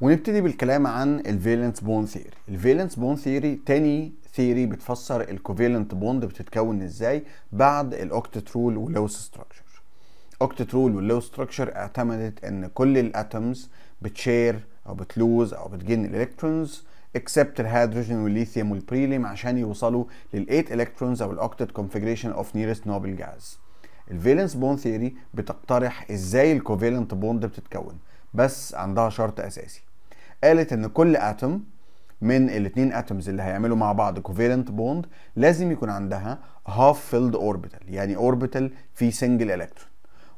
ونبتدي بالكلام عن الفيلنس بون ثيوري الفيلنس بون ثيوري تاني ثيوري بتفسر الكوفيلنت بوند بتتكون ازاي بعد الاوكتت رول واللوس ستراكشر اوكتت رول واللو ستراكشر اعتمدت ان كل الاتومز بتشير او بتلوز او بتجن الالكترونز اكسبت الهيدروجين والليثيوم والبريليم عشان يوصلوا لل8 الكترونز او الاوكتت كونفيجريشن اوف نيرست نوبل جاز الفيلنس بون ثيوري بتقترح ازاي الكوفيلنت بوند بتتكون بس عندها شرط اساسي قالت ان كل اتم من الاثنين اتمز اللي هيعملوا مع بعض كوفيرنت بوند لازم يكون عندها هاف فيلد اوربيتال يعني اوربيتال في سنجل الكترون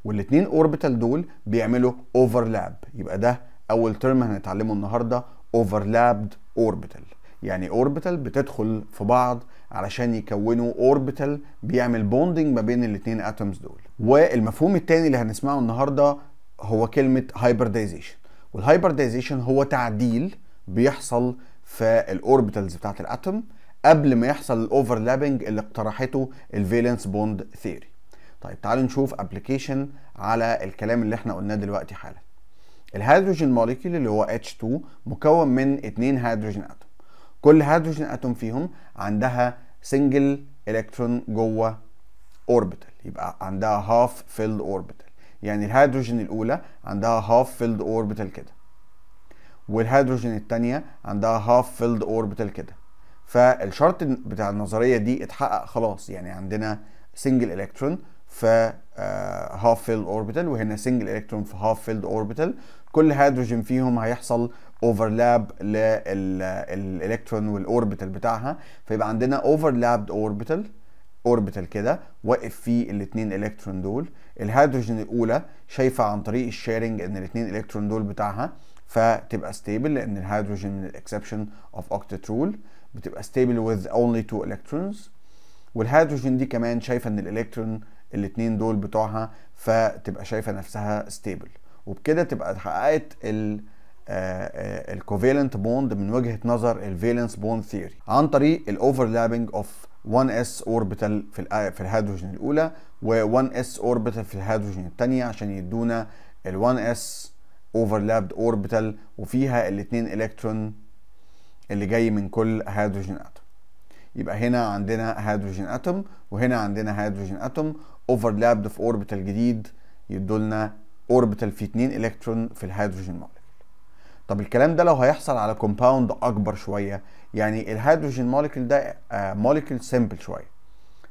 والاثنين اوربيتال دول بيعملوا اوفرلاب يبقى ده اول ترم هنتعلمه النهارده اوفرلابد اوربيتال يعني اوربيتال بتدخل في بعض علشان يكونوا اوربيتال بيعمل بوندنج ما بين الاثنين اتمز دول والمفهوم الثاني اللي هنسمعه النهارده هو كلمه هايبردايزيشن والهايبرديزيشن هو تعديل بيحصل في الاوربيتالز بتاعه الاتوم قبل ما يحصل الاوفرلابنج اللي اقترحته الفالنس بوند ثيوري طيب تعالوا نشوف ابلكيشن على الكلام اللي احنا قلناه دلوقتي حالا الهيدروجين موليكيول اللي هو H2 مكون من اتنين هيدروجين اتوم كل هيدروجين اتوم فيهم عندها سنجل الكترون جوه اوربيتال يبقى عندها هاف فيلد اوربيتال يعني الهيدروجين الاولى عندها هاف فيلد اوربيتال كده والهيدروجين الثانيه عندها هاف فيلد اوربيتال كده فالشرط بتاع النظريه دي اتحقق خلاص يعني عندنا سنجل الكترون آه، في هاف فيلد اوربيتال وهنا سنجل الكترون في هاف فيلد اوربيتال كل هيدروجين فيهم هيحصل اوفرلاب للالكترون والاوربيتال بتاعها فيبقى عندنا اوفرلابد اوربيتال اوربيتال كده واقف فيه الاثنين الكترون دول الهيدروجين الاولى شايفه عن طريق الشيرنج ان الاثنين الكترون دول بتاعها فتبقى ستيبل لان الهيدروجين من الاكسبشن اوف اوكتت رول بتبقى ستيبل وذ اونلي تو الكترونز والهيدروجين دي كمان شايفه ان الالكترون الاثنين دول بتوعها فتبقى شايفه نفسها ستيبل وبكده تبقى اتحققت ال آه، آه، الكوفالنت بوند من وجهه نظر الفالنس بوند ثيوري عن طريق الاوفرلابنج اوف 1 s اوربيتال في في الهيدروجين الاولى و1 s اوربيتال في الهيدروجين الثانيه عشان يدونا ال1 s اوفرلابد اوربيتال وفيها الاثنين الكترون اللي جاي من كل هيدروجين اتوم يبقى هنا عندنا هيدروجين اتوم وهنا عندنا هيدروجين اتوم اوفرلابد في اوربيتال جديد يدولنا اوربيتال فيه اثنين الكترون في الهيدروجين مول طب الكلام ده لو هيحصل على كومباوند اكبر شويه يعني الهيدروجين موليكل ده موليكل آه، سيمبل شويه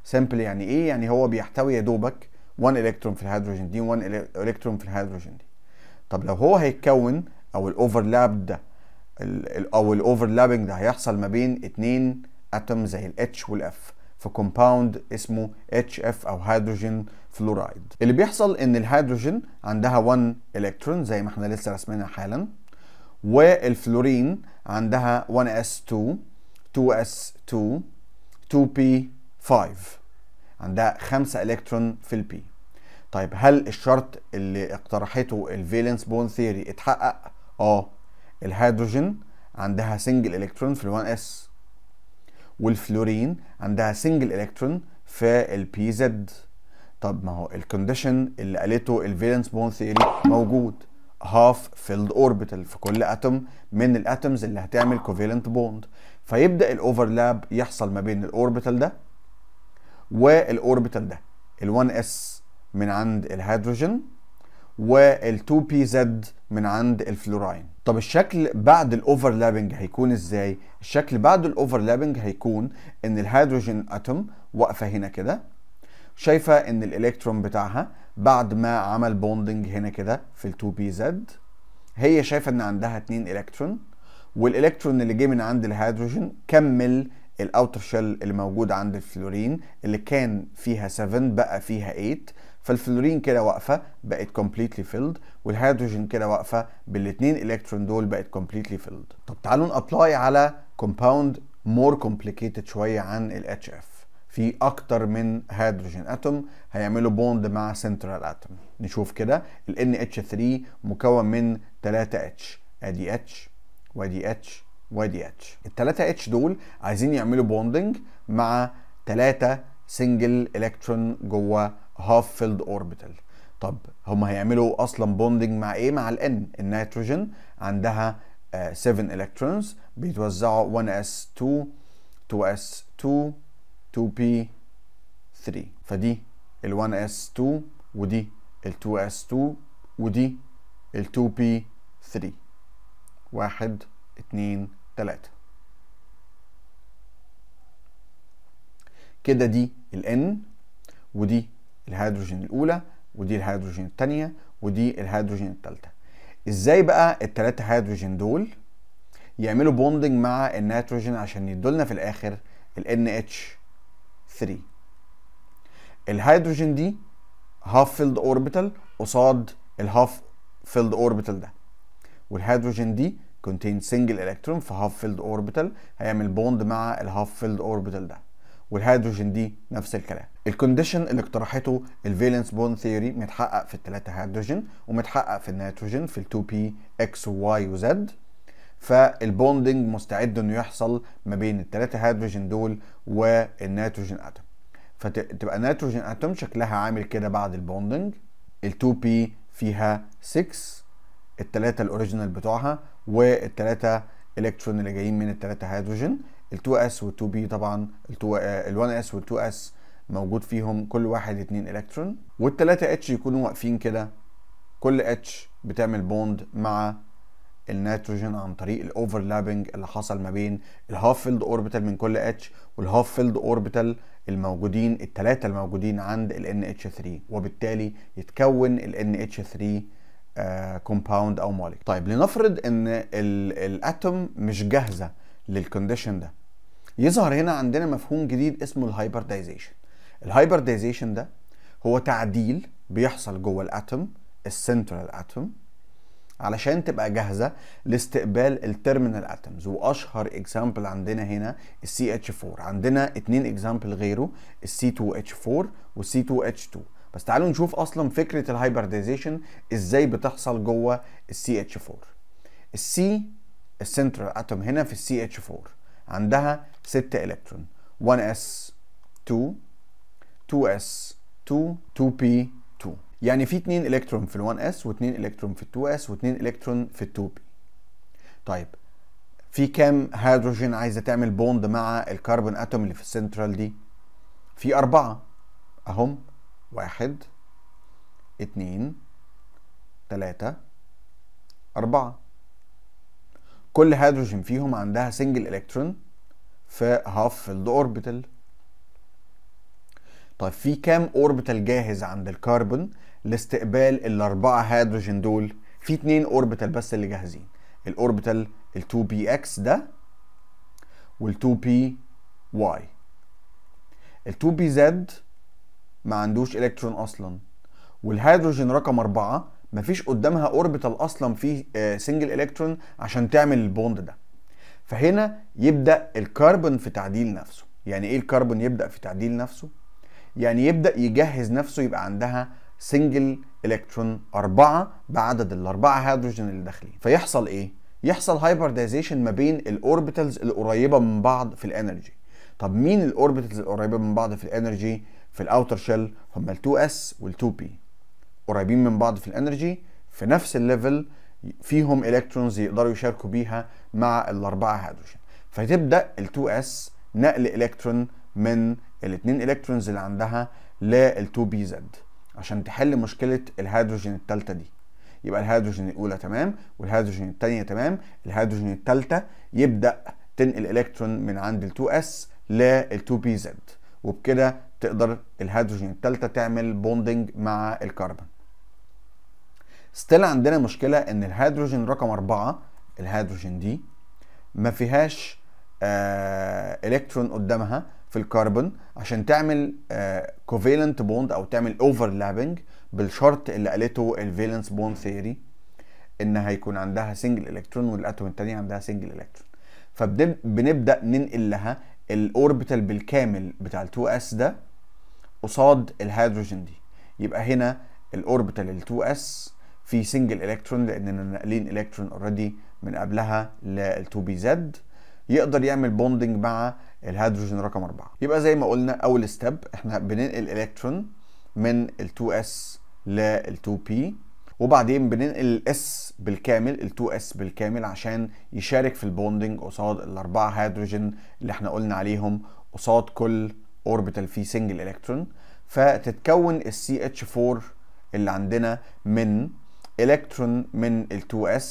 سيمبل يعني ايه يعني هو بيحتوي يا دوبك 1 الكترون في الهيدروجين دي و1 الكترون في الهيدروجين دي طب لو هو هيتكون او الاوفرلاب ده او الاوفرلابنج ده هيحصل ما بين اتنين اتوم زي الاتش والاف في كومباوند اسمه اتش اف او هيدروجين فلورايد اللي بيحصل ان الهيدروجين عندها 1 الكترون زي ما احنا لسه رسمينها حالا والفلورين عندها 1s2 2s2 2p5 عندها 5 الكترون في البي طيب هل الشرط اللي اقترحته الفالنس بون ثيوري اتحقق اه الهيدروجين عندها سنجل الكترون في ال1s والفلورين عندها سنجل الكترون في البي زد طب ما هو الكونديشن اللي قالته الفالنس بون ثيوري موجود هاف فيلد اوربيتال في كل اتوم من الاتومز اللي هتعمل كوفالنت بوند فيبدا الاوفرلاب يحصل ما بين الاوربيتال ده والاوربيتال ده ال1 اس من عند الهيدروجين وال2 بي زد من عند الفلوراين طب الشكل بعد الاوفرلابنج هيكون ازاي الشكل بعد الاوفرلابنج هيكون ان الهيدروجين اتوم واقفه هنا كده شايفه ان الالكترون بتاعها بعد ما عمل بوندنج هنا كده في ال 2 بي زد هي شايفه ان عندها اتنين الكترون والالكترون اللي جه من عند الهيدروجين كمل الاوتر شيل اللي موجود عند الفلورين اللي كان فيها 7 بقى فيها 8 فالفلورين كده واقفه بقت كومبليتلي فيلد والهيدروجين كده واقفه بالاثنين الكترون دول بقت كومبليتلي فيلد طب تعالوا نابلاي على كومباوند مور كومبليكيتد شويه عن الاتش اف في اكتر من هيدروجين اتوم هيعملوا بوند مع سنترال اتوم نشوف كده ال NH3 مكون من 3 H ادي H وادي H وادي H الثلاثة H دول عايزين يعملوا بوندنج مع 3 سنجل الكترون جوه هاف فيلد اوربيتال طب هم هيعملوا اصلا بوندنج مع ايه مع ال N النيتروجين عندها 7 آه، الكترونز بيتوزعوا 1s2 2s2 2p3 فدي ال1s2 ودي ال2s2 ودي ال2p3 واحد اتنين تلاتة كده دي ال N ودي الهيدروجين الأولى ودي الهيدروجين التانية ودي الهيدروجين التالتة ازاي بقى التلاتة هيدروجين دول يعملوا بوندنج مع النيتروجين عشان يدولنا في الآخر ال NH 3 الهيدروجين دي هاف فيلد اوربيتال قصاد الهاف فيلد اوربيتال ده والهيدروجين دي كونتين سنجل الكترون في هاف فيلد اوربيتال هيعمل بوند مع الهاف فيلد اوربيتال ده والهيدروجين دي نفس الكلام الكونديشن اللي اقترحته الفالنس بوند ثيوري متحقق في الثلاثه هيدروجين ومتحقق في النيتروجين في ال 2 بي اكس واي وزد فالبوندنج مستعد انه يحصل ما بين الثلاثه هيدروجين دول والنيتروجين اتوم فتبقى النيتروجين اتوم شكلها عامل كده بعد البوندنج ال 2 بي فيها 6 الثلاثه الاوريجينال بتوعها والثلاثه الكترون اللي جايين من الثلاثه هيدروجين ال 2 اس وال 2 بي طبعا ال 1 اس وال 2 اس موجود فيهم كل واحد 2 الكترون والثلاثه اتش يكونوا واقفين كده كل اتش بتعمل بوند مع النيتروجين عن طريق الاوفرلابنج اللي حصل ما بين الهاف فيلد اوربيتال من كل اتش والهاف فيلد اوربيتال الموجودين الثلاثه الموجودين عند ال NH3 وبالتالي يتكون ال NH3 كومباوند آه، او مولك طيب لنفرض ان الاتوم مش جاهزه للكونديشن ده يظهر هنا عندنا مفهوم جديد اسمه الهايبردايزيشن الهايبردايزيشن ده هو تعديل بيحصل جوه الاتوم السنترال اتوم علشان تبقى جاهزه لاستقبال التيرمينال اتمز واشهر اكزامبل عندنا هنا السي اتش 4 عندنا اتنين اكزامبل غيره السي 2 اتش 4 والسي 2 اتش 2 بس تعالوا نشوف اصلا فكره الهايبرديزيشن ازاي بتحصل جوه السي اتش 4 السي السنترال اتوم هنا في السي اتش 4 عندها 6 الكترون 1s 2 2s 2 2p يعني في 2 الكترون في ال1 اس و2 الكترون في ال2 اس و2 الكترون في ال2 بي طيب في كام هيدروجين عايزه تعمل بوند مع الكربون اتوم اللي في السنترال دي في أربعة أهم واحد اتنين تلاتة أربعة كل هيدروجين فيهم عندها سنجل إلكترون في هاف فيلد أوربيتال طيب في كام أوربيتال جاهز عند الكربون لاستقبال الاربعه هيدروجين دول في اتنين اوربيتال بس اللي جاهزين الاوربيتال ال 2 بي اكس ده وال 2 بي واي ال 2 بي زد ما عندوش الكترون اصلا والهيدروجين رقم أربعة مفيش قدامها اوربيتال اصلا فيه سنجل الكترون عشان تعمل البوند ده فهنا يبدا الكربون في تعديل نفسه يعني ايه الكربون يبدا في تعديل نفسه يعني يبدا يجهز نفسه يبقى عندها سنجل الكترون أربعة بعدد الأربعة هيدروجين اللي داخلين فيحصل إيه؟ يحصل هايبردايزيشن ما بين الأوربيتالز القريبة من بعض في الإنرجي طب مين الأوربيتالز القريبة من بعض في الإنرجي؟ في الأوتر شيل هما الـ 2s والـ 2p قريبين من بعض في الإنرجي في نفس الليفل فيهم إلكترونز يقدروا يشاركوا بيها مع الأربعة هيدروجين فتبدأ الـ 2s نقل إلكترون من الاتنين إلكترونز اللي عندها لل 2 زد عشان تحل مشكله الهيدروجين التالتة دي يبقى الهيدروجين الاولى تمام والهيدروجين التانية تمام الهيدروجين التالتة يبدا تنقل الكترون من عند ال 2 s لل 2 pz وبكده تقدر الهيدروجين التالتة تعمل بوندنج مع الكربون ستيل عندنا مشكله ان الهيدروجين رقم أربعة الهيدروجين دي ما فيهاش آه الكترون قدامها في الكربون عشان تعمل كوفالنت آه، بوند او تعمل اوفرلابنج بالشرط اللي قالته الفالنس بوند ثيوري ان هيكون عندها سنجل الكترون والاتوم الثانيه عندها سنجل الكترون فبنبدا ننقل لها الاوربيتال بالكامل بتاع ال 2 s ده قصاد الهيدروجين دي يبقى هنا الاوربيتال ال 2 s في سنجل الكترون لاننا ناقلين الكترون اوريدي من قبلها لل 2 بي زد يقدر يعمل بوندنج مع الهيدروجين رقم أربعة يبقى زي ما قلنا اول ستيب احنا بننقل الكترون من ال2s لل2p وبعدين بننقل الاس بالكامل ال2s بالكامل عشان يشارك في البوندنج قصاد الاربعه هيدروجين اللي احنا قلنا عليهم قصاد كل اوربيتال فيه سنجل الكترون فتتكون ال CH4 اللي عندنا من الكترون من ال2s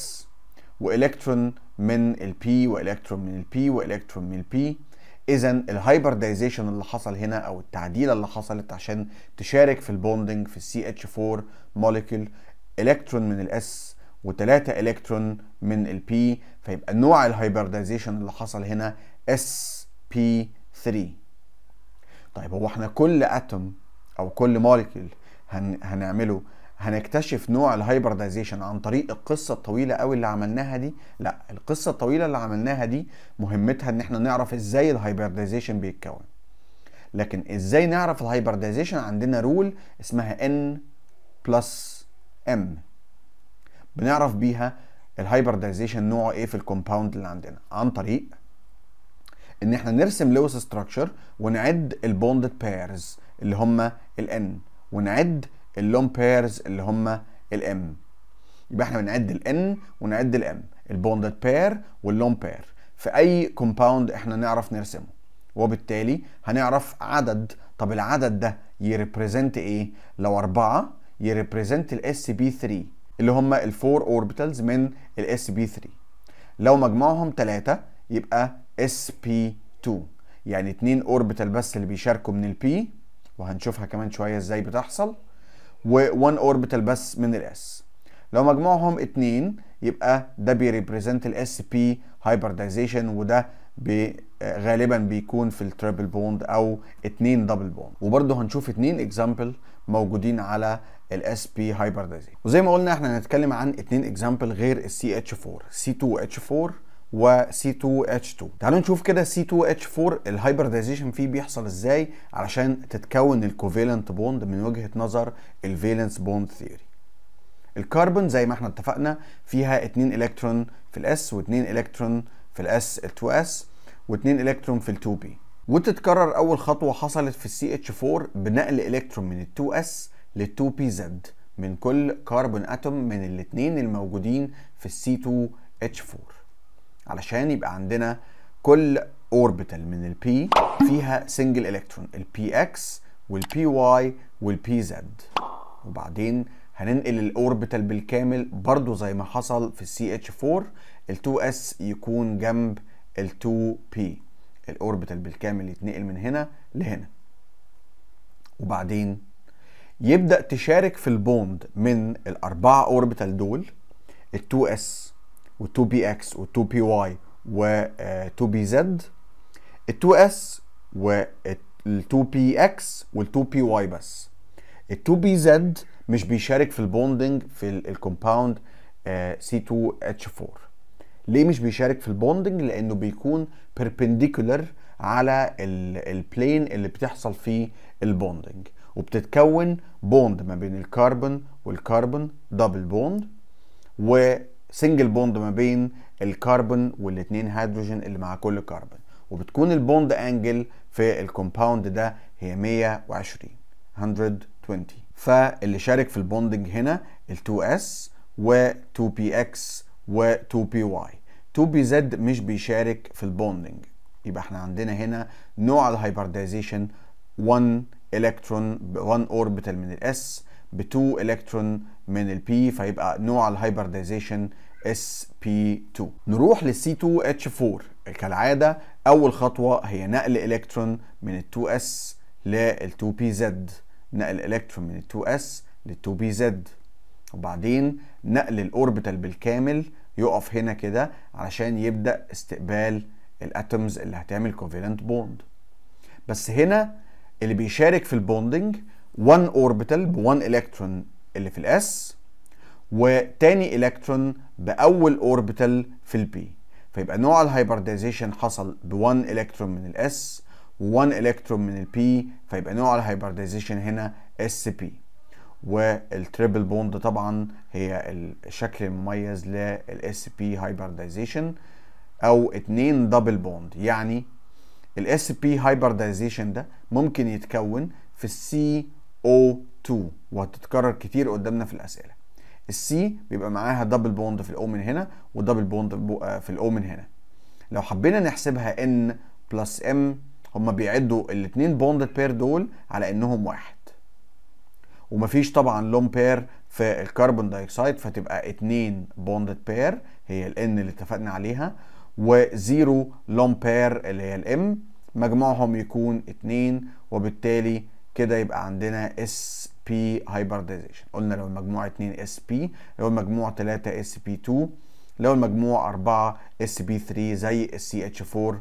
والكترون من البي والكترون من البي والكترون من البي اذا الهايبردايزيشن اللي حصل هنا او التعديله اللي حصلت عشان تشارك في البوندنج في السي اتش 4 موليكيول الكترون من الاس و3 الكترون من البي فيبقى نوع الهايبردايزيشن اللي حصل هنا اس بي 3 طيب هو احنا كل اتوم او كل موليكيول هن... هنعمله هنكتشف نوع الهايبرديزيشن عن طريق القصه الطويله قوي اللي عملناها دي لا القصه الطويله اللي عملناها دي مهمتها ان احنا نعرف ازاي الهايبرديزيشن بيتكون لكن ازاي نعرف الهايبرديزيشن عندنا رول اسمها n بلس m بنعرف بيها الهايبرديزيشن نوعه ايه في الكومباوند اللي عندنا عن طريق ان احنا نرسم لوس ستراكشر ونعد البوندد بيرز اللي هم الان ونعد اللون بيرز اللي هم الام يبقى احنا بنعد الان ونعد الام البوندد بير واللون بير في اي كومباوند احنا نعرف نرسمه وبالتالي هنعرف عدد طب العدد ده يريبريزنت ايه لو أربعة يريبريزنت الاس بي 3 اللي هم الفور اوربيتالز من الاس بي 3 لو مجموعهم ثلاثة يبقى اس بي 2 يعني اتنين اوربيتال بس اللي بيشاركوا من البي وهنشوفها كمان شوية ازاي بتحصل و1 اوربيتال بس من الاس لو مجموعهم اتنين يبقى ده بيريبريزنت الاس بي هايبردايزيشن وده بي آه، غالبا بيكون في التريبل بوند او اتنين دبل بوند وبرده هنشوف اتنين اكزامبل موجودين على الاس بي هايبردايزيشن وزي ما قلنا احنا هنتكلم عن اتنين اكزامبل غير السي اتش 4 سي 2 اتش 4 وC2H2 تعالوا نشوف كده C2H4 الهايبرديزيشن فيه بيحصل ازاي علشان تتكون الكوفالنت بوند من وجهة نظر الفالنس بوند ثيوري الكربون زي ما احنا اتفقنا فيها 2 الكترون في الاس و2 الكترون في الاس 2s و2 الكترون في ال2p وتتكرر اول خطوه حصلت في CH4 بنقل الكترون من ال2s لل2pz من كل كربون اتوم من الاثنين الموجودين في C2H4 علشان يبقى عندنا كل اوربيتال من البي فيها سنجل الكترون البي اكس والبي واي والبي زد وبعدين هننقل الاوربيتال بالكامل برضو زي ما حصل في السي اتش 4 ال 2 اس يكون جنب ال 2 بي الاوربيتال بالكامل يتنقل من هنا لهنا وبعدين يبدا تشارك في البوند من الاربعه اوربيتال دول ال 2 اس و2 بي اكس و2 بي واي و2 آه، بي زد ال2 اس وال2 بي اكس وال2 بي واي بس ال2 بي زد مش بيشارك في البوندنج في الكومباوند C2H4 آه، ليه مش بيشارك في البوندنج لانه بيكون perpendicular على البلين اللي بتحصل فيه البوندنج وبتتكون بوند ما بين الكربون والكربون دبل بوند و سنجل بوند ما بين الكربون والاثنين هيدروجين اللي مع كل كربون وبتكون البوند انجل في الكومباوند ده هي 120 120 فاللي شارك في البوندنج هنا ال 2s و 2px و 2py 2bz مش بيشارك في البوندنج يبقى احنا عندنا هنا نوع الهايبرديزيشن 1 الكترون ب 1 اوربيتال من الاس ب 2 الكترون من P فيبقى نوع الهايبرديزيشن sp2 نروح c 2 اتش 4 كالعاده اول خطوه هي نقل الكترون من ال2 اس لل 2 بي زد نقل الكترون من ال2 اس لل 2 بي زد وبعدين نقل الاوربيتال بالكامل يقف هنا كده علشان يبدا استقبال الاتومز اللي هتعمل كوفيلنت بوند بس هنا اللي بيشارك في البوندنج 1 اوربيتال ب 1 الكترون اللي في الاس وتاني الكترون باول اوربيتال في البي فيبقى نوع الهايبرديزيشن حصل ب1 الكترون من الاس و1 الكترون من البي فيبقى نوع الهايبرديزيشن هنا اس بي والتريبل بوند طبعا هي الشكل المميز للاس بي هايبرديزيشن او اتنين دبل بوند يعني الاس بي هايبرديزيشن ده ممكن يتكون في السي او 2 وهتتكرر كتير قدامنا في الاسئله السي بيبقى معاها دبل بوند في الاو من هنا ودبل بوند آه، في الاو من هنا لو حبينا نحسبها ان بلس ام هما بيعدوا الاثنين بوند بير دول على انهم واحد ومفيش طبعا لون بير في الكربون دايكسايد فتبقى اتنين بوند بير هي الان اللي اتفقنا عليها وزيرو لون بير اللي هي الام مجموعهم يكون اتنين وبالتالي كده يبقى عندنا اس بي هايبرديزيشن قلنا لو المجموعه 2 اس بي لو المجموعه 3 اس بي 2 لو المجموعه 4 اس بي 3 زي السي اتش 4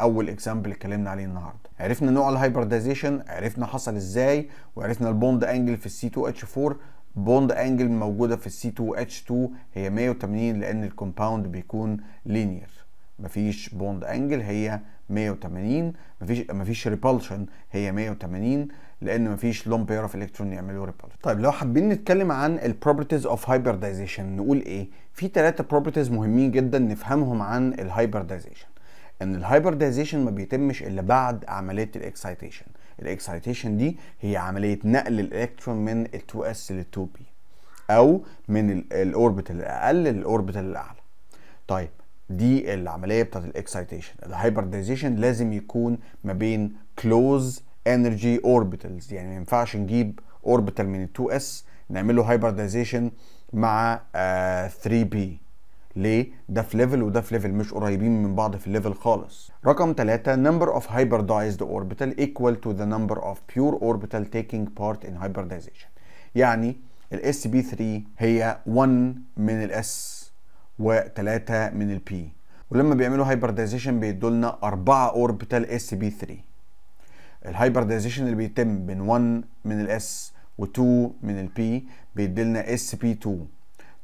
اول اكزامبل اتكلمنا عليه النهارده عرفنا نوع الهايبرديزيشن عرفنا حصل ازاي وعرفنا البوند انجل في السي 2 اتش 4 بوند انجل موجوده في السي 2 اتش 2 هي 180 لان الكومباوند بيكون لينير مفيش بوند انجل هي 180 مفيش مفيش ريبالشن هي 180 لان مفيش لون بير اوف الكترون يعملوا ريبل طيب لو حابين نتكلم عن البروبرتيز اوف هايبرديزيشن نقول ايه في ثلاثه بروبرتيز مهمين جدا نفهمهم عن الهايبرديزيشن ان الهايبرديزيشن ما بيتمش الا بعد عمليه الاكسايتيشن الاكسايتيشن دي هي عمليه نقل الالكترون من ال 2 s لل 2 p او من الاوربيتال الاقل للاوربيتال الاعلى طيب دي العمليه بتاعت الاكسايتيشن الهايبرديزيشن لازم يكون ما بين كلوز energy orbitals يعني ما ينفعش نجيب orbital من 2s نعمل له hybridization مع آه 3p ليه؟ ده في ليفل وده في ليفل مش قريبين من بعض في الليفل خالص. رقم ثلاثة number of hybridized orbital equal to the number of pure orbital taking part in hybridization. يعني ال sp 3 هي 1 من ال S و3 من ال P. ولما بيعملوا hybridization بيدوا لنا 4 orbital sp 3 الهايبرديزيشن اللي بيتم بين 1 من الاس و2 من البي بيديلنا اس بي 2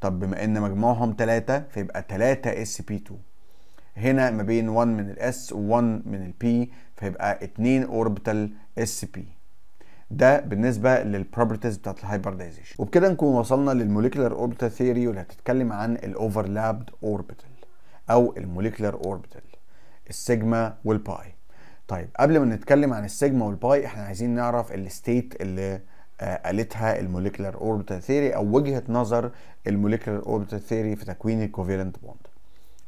طب بما ان مجموعهم 3 فيبقى 3 اس بي 2 هنا ما بين 1 من الاس و1 من البي فيبقى 2 اوربيتال اس بي ده بالنسبه للبروبرتيز بتاعت الهايبرديزيشن وبكده نكون وصلنا للموليكولار اوربيتال ثيوري واللي هتتكلم عن الاوفرلابد اوربيتال او الموليكولار اوربيتال السيجما والباي طيب قبل ما نتكلم عن السيجما والباي احنا عايزين نعرف الستيت اللي آه، قالتها الموليكولار اوربيتال ثيري او وجهه نظر الموليكولار اوربيتال ثيري في تكوين الكوفيرنت بوند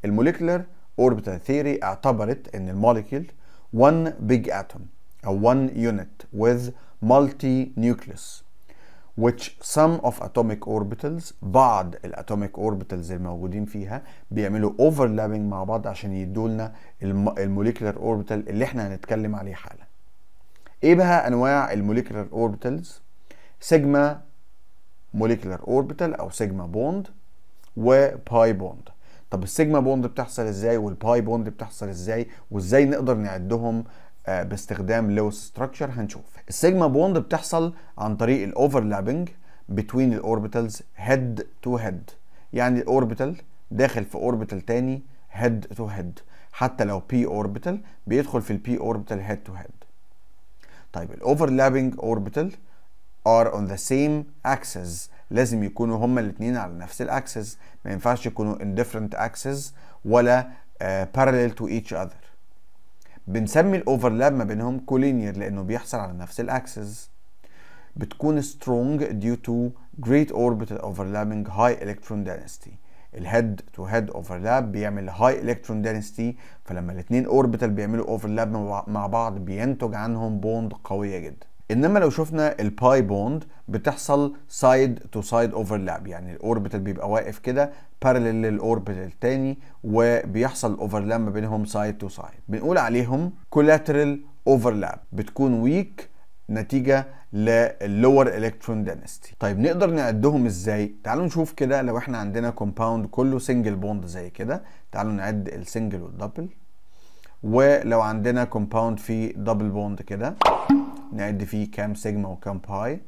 الموليكولار اوربيتال ثيري اعتبرت ان الموليكيول 1 بيج اتوم او 1 يونت with multi nucleus which some of atomic orbitals بعض الاتوميك اوربيتالز الموجودين فيها بيعملوا overlapping مع بعض عشان يدوا لنا الموليكولار اوربيتال اللي احنا هنتكلم عليه حالا ايه بقى انواع الموليكولار اوربيتالز سيجما موليكولار اوربيتال او سيجما بوند وباي بوند طب السيجما بوند بتحصل ازاي والباي بوند بتحصل ازاي وازاي نقدر نعدهم آه، باستخدام لوس ستراكشر هنشوف السيجما بوند بتحصل عن طريق الاوفرلابنج بتوين الاوربيتالز هيد تو هيد يعني الاوربيتال داخل في اوربيتال تاني هيد تو هيد حتى لو بي اوربيتال بيدخل في البي اوربيتال هيد تو هيد طيب الاوفرلابنج اوربيتال ار اون ذا سيم اكسس لازم يكونوا هما الاثنين على نفس الاكسس ما ينفعش يكونوا ان ديفرنت اكسس ولا بارلل تو ايتش اذر بنسمي الاوفرلاب ما بينهم كولينير لانه بيحصل على نفس الاكسس بتكون strong due to great orbital overlapping high electron density الهيد تو هيد اوفرلاب بيعمل هاي الكترون دنسيتي فلما الاثنين اوربيتال بيعملوا اوفرلاب مع بعض بينتج عنهم بوند قويه جدا انما لو شفنا الباي بوند بتحصل سايد تو سايد اوفرلاب يعني الاوربيتال بيبقى واقف كده بارلل للاوربيتال الثاني وبيحصل اوفرلاب ما بينهم سايد تو سايد بنقول عليهم كولاترال اوفرلاب بتكون ويك نتيجه للور الكترون دينستي طيب نقدر نعدهم ازاي تعالوا نشوف كده لو احنا عندنا كومباوند كله سنجل بوند زي كده تعالوا نعد السنجل والدبل ولو عندنا كومباوند فيه دبل بوند كده نعد فيه كام سيجما وكام باي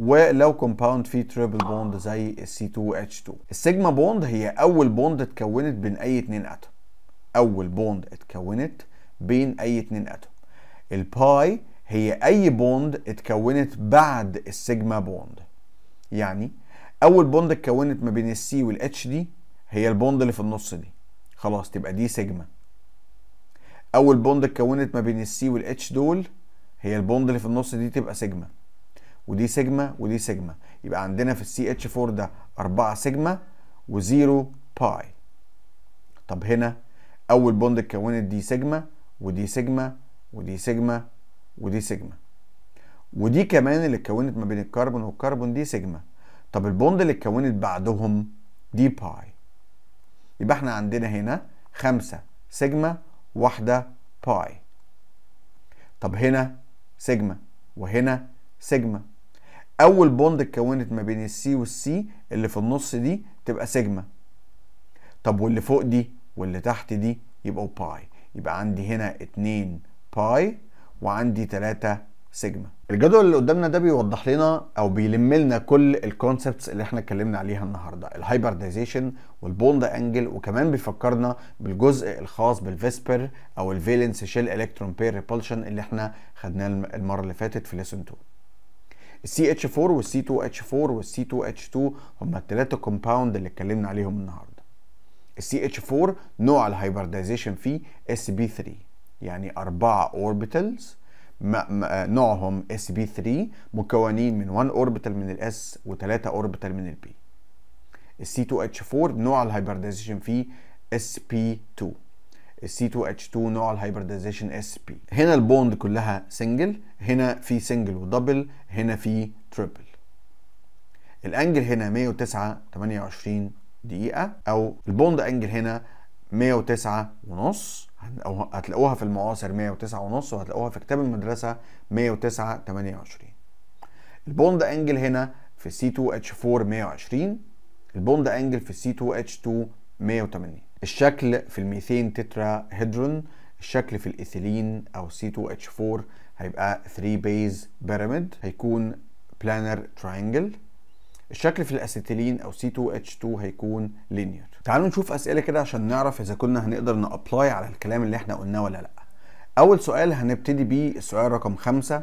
ولو كومباوند فيه تريبل بوند زي السي 2 اتش 2 السيجما بوند هي اول بوند اتكونت بين اي اتنين اتوم اول بوند اتكونت بين اي اتنين اتوم الباي هي اي بوند اتكونت بعد السيجما بوند يعني اول بوند اتكونت ما بين السي والاتش دي هي البوند اللي في النص دي خلاص تبقى دي سيجما اول بوند اتكونت ما بين السي والاتش دول هي البوند اللي في النص دي تبقى سيجما ودي سيجما ودي سيجما يبقى عندنا في السي اتش 4 ده 4 سيجما و0 باي طب هنا اول بوند اتكونت دي سيجما ودي سيجما ودي سيجما ودي سيجما ودي كمان اللي اتكونت ما بين الكربون والكربون دي سيجما طب البوند اللي اتكونت بعدهم دي باي يبقى احنا عندنا هنا 5 سيجما واحدة باي طب هنا سيجما وهنا سيجما اول بوند اتكونت ما بين السي والسي اللي في النص دي تبقى سيجما طب واللي فوق دي واللي تحت دي يبقوا باي يبقى عندي هنا 2 باي وعندي 3 سيجما الجدول اللي قدامنا ده بيوضح لنا او بيلم لنا كل الكونسبتس اللي احنا اتكلمنا عليها النهارده الهايبرديزيشن والبوند انجل وكمان بيفكرنا بالجزء الخاص بالفيسبر او الفيلنس شيل الكترون بير ريبولشن اللي احنا خدناه المره اللي فاتت في ليسون 2 السي اتش 4 والسي 2 اتش 4 والسي 2 اتش 2 هما الثلاثه كومباوند اللي اتكلمنا عليهم النهارده السي اتش 4 نوع الهايبرديزيشن فيه اس بي 3 يعني اربعه اوربيتالز آه، نوعهم اس بي 3 مكونين من 1 اوربيتال من الاس و3 اوربيتال من البي السي 2 اتش 4 نوع الهايبرديزيشن فيه اس بي 2 السي 2 اتش 2 نوع الهايبرديزيشن اس بي هنا البوند كلها سنجل هنا في سنجل ودبل هنا في تريبل الانجل هنا 109 28 دقيقه او البوند انجل هنا 109 ونص هتلاقوها في المعاصر 109 ونص وهتلاقوها في كتاب المدرسة 109 28 البوند انجل هنا في سي 2 اتش 4 120 البوند انجل في سي 2 اتش 2 180 الشكل في الميثين تترا هيدرون الشكل في الايثيلين او سي 2 اتش 4 هيبقى 3 بيز بيراميد هيكون بلانر تراينجل الشكل في الاسيتيلين او سي 2 اتش 2 هيكون لينير تعالوا نشوف اسئله كده عشان نعرف اذا كنا هنقدر نابلاي على الكلام اللي احنا قلناه ولا لا اول سؤال هنبتدي بيه السؤال رقم خمسة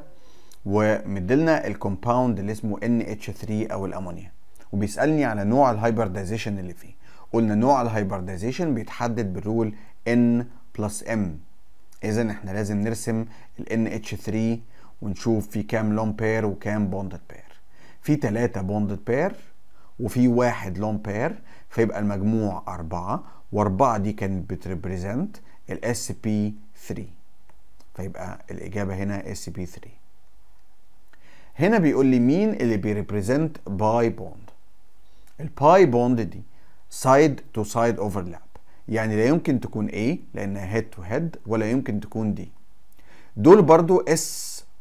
ومدلنا الكومباوند اللي اسمه NH3 او الامونيا وبيسالني على نوع الهايبردايزيشن اللي فيه قلنا نوع الهايبردايزيشن بيتحدد بالرول N plus M اذا احنا لازم نرسم ال NH3 ونشوف في كام لون بير وكام بوندد بير في ثلاثة بوندد بير وفي واحد لون بير فيبقى المجموع أربعة وأربعة دي كانت بتريبريزنت ال sp 3 فيبقى الإجابة هنا sp 3 هنا بيقول لي مين اللي بيريبريزنت باي بوند الباي بوند دي سايد تو سايد اوفرلاب يعني لا يمكن تكون A لأنها هيد تو هيد ولا يمكن تكون D دول برضو S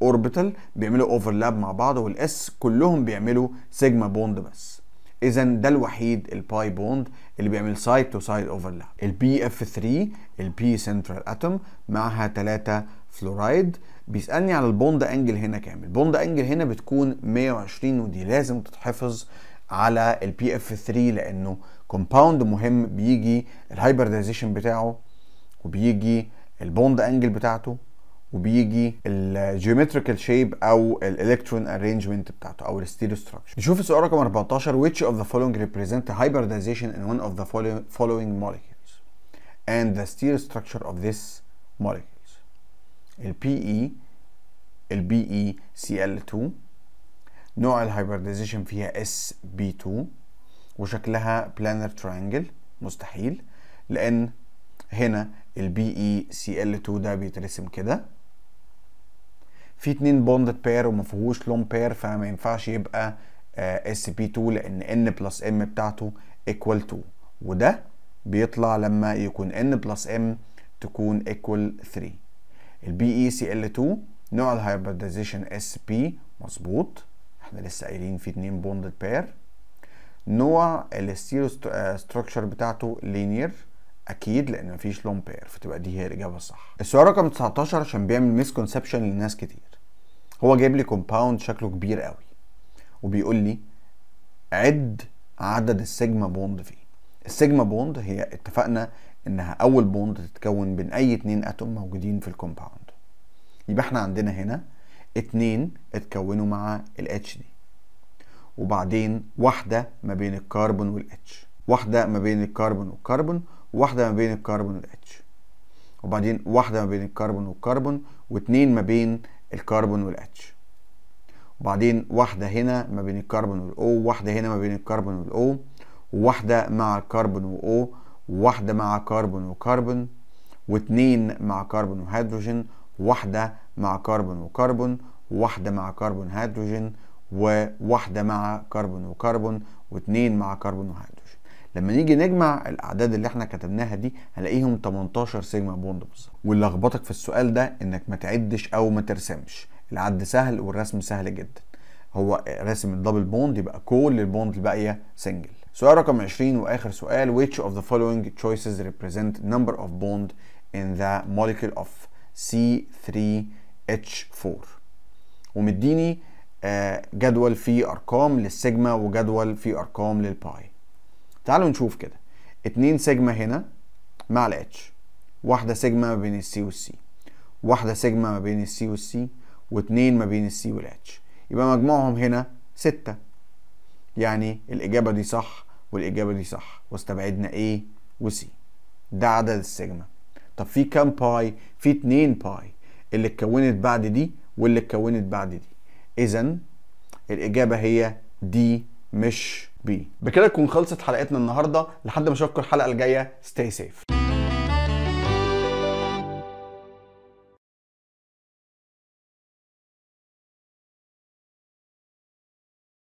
اوربيتال بيعملوا اوفرلاب مع بعض والاس كلهم بيعملوا سيجما بوند بس اذا ده الوحيد الباي بوند اللي بيعمل سايد تو سايد اوفرلاب البي اف 3 البي سنترال اتوم معها 3 فلورايد بيسالني على البوند انجل هنا كام البوند انجل هنا بتكون 120 ودي لازم تتحفظ على البي اف 3 لانه كومباوند مهم بيجي الهايبرديزيشن بتاعه وبيجي البوند انجل بتاعته وبيجي الجيومتريكال شيب او الالكترون ارينجمنت بتاعته او الستيريو ستراكشر نشوف السؤال رقم 14 which of the following represent the hybridization in one of the following molecules and the stereo structure of this molecules ال PE ال BE Cl2 نوع الهايبرديزيشن فيها SB2 وشكلها بلانر ترانجل مستحيل لان هنا ال BE cl 2 ده بيترسم كده في اتنين بوندد بير وما فيهوش لون بير فما ينفعش يبقى اس بي 2 لان ان بلس ام بتاعته ايكوال 2 وده بيطلع لما يكون ان بلس ام تكون ايكوال 3 البي اي سي ال 2 e نوع الهايبرديزيشن اس بي مظبوط احنا لسه قايلين في اتنين بوندد بير نوع الستيرو ستراكشر آه، بتاعته لينير اكيد لان مفيش لون بير فتبقى دي هي الاجابه الصح السؤال رقم 19 عشان بيعمل مسكونسبشن لناس كتير هو جايب لي كومباوند شكله كبير قوي وبيقول لي عد عدد السيجما بوند فيه السيجما بوند هي اتفقنا انها اول بوند تتكون بين اي اتنين اتوم موجودين في الكومباوند يبقى احنا عندنا هنا اتنين اتكونوا مع الاتش دي وبعدين واحده ما بين الكربون والاتش واحده ما بين الكربون والكربون واحده ما بين الكربون والاتش وبعدين واحده ما بين الكربون والكربون واتنين ما بين الكربون والاتش وبعدين واحده هنا ما بين الكربون والاو واحده هنا ما بين الكربون والاو وواحده مع الكربون واو وواحده مع كربون وكربون واتنين مع كربون وهيدروجين واحده مع كربون وكربون واحده مع كربون هيدروجين وواحده مع كربون وكربون واتنين مع كربون وهيدروجين لما نيجي نجمع الاعداد اللي احنا كتبناها دي هلاقيهم 18 سيجما بوند بالظبط واللي لخبطك في السؤال ده انك ما تعدش او ما ترسمش العد سهل والرسم سهل جدا هو راسم الدبل بوند يبقى كل البوند الباقيه سنجل سؤال رقم 20 واخر سؤال which of the following choices represent number of bond in the molecule of C3H4 ومديني آه، جدول فيه ارقام للسيجما وجدول فيه ارقام للباي تعالوا نشوف كده 2 سيجما هنا مع الاتش واحدة سيجما ما بين السي والسي واحدة سيجما ما بين السي والسي واتنين ما بين السي والاتش يبقى مجموعهم هنا ستة يعني الإجابة دي صح والإجابة دي صح واستبعدنا A وسي ده عدد السيجما طب في كام باي؟ في اتنين باي اللي اتكونت بعد دي واللي اتكونت بعد دي إذا الإجابة هي دي مش بيه بكده تكون خلصت حلقتنا النهارده لحد ما اشوفكم الحلقه الجايه ستاي سيف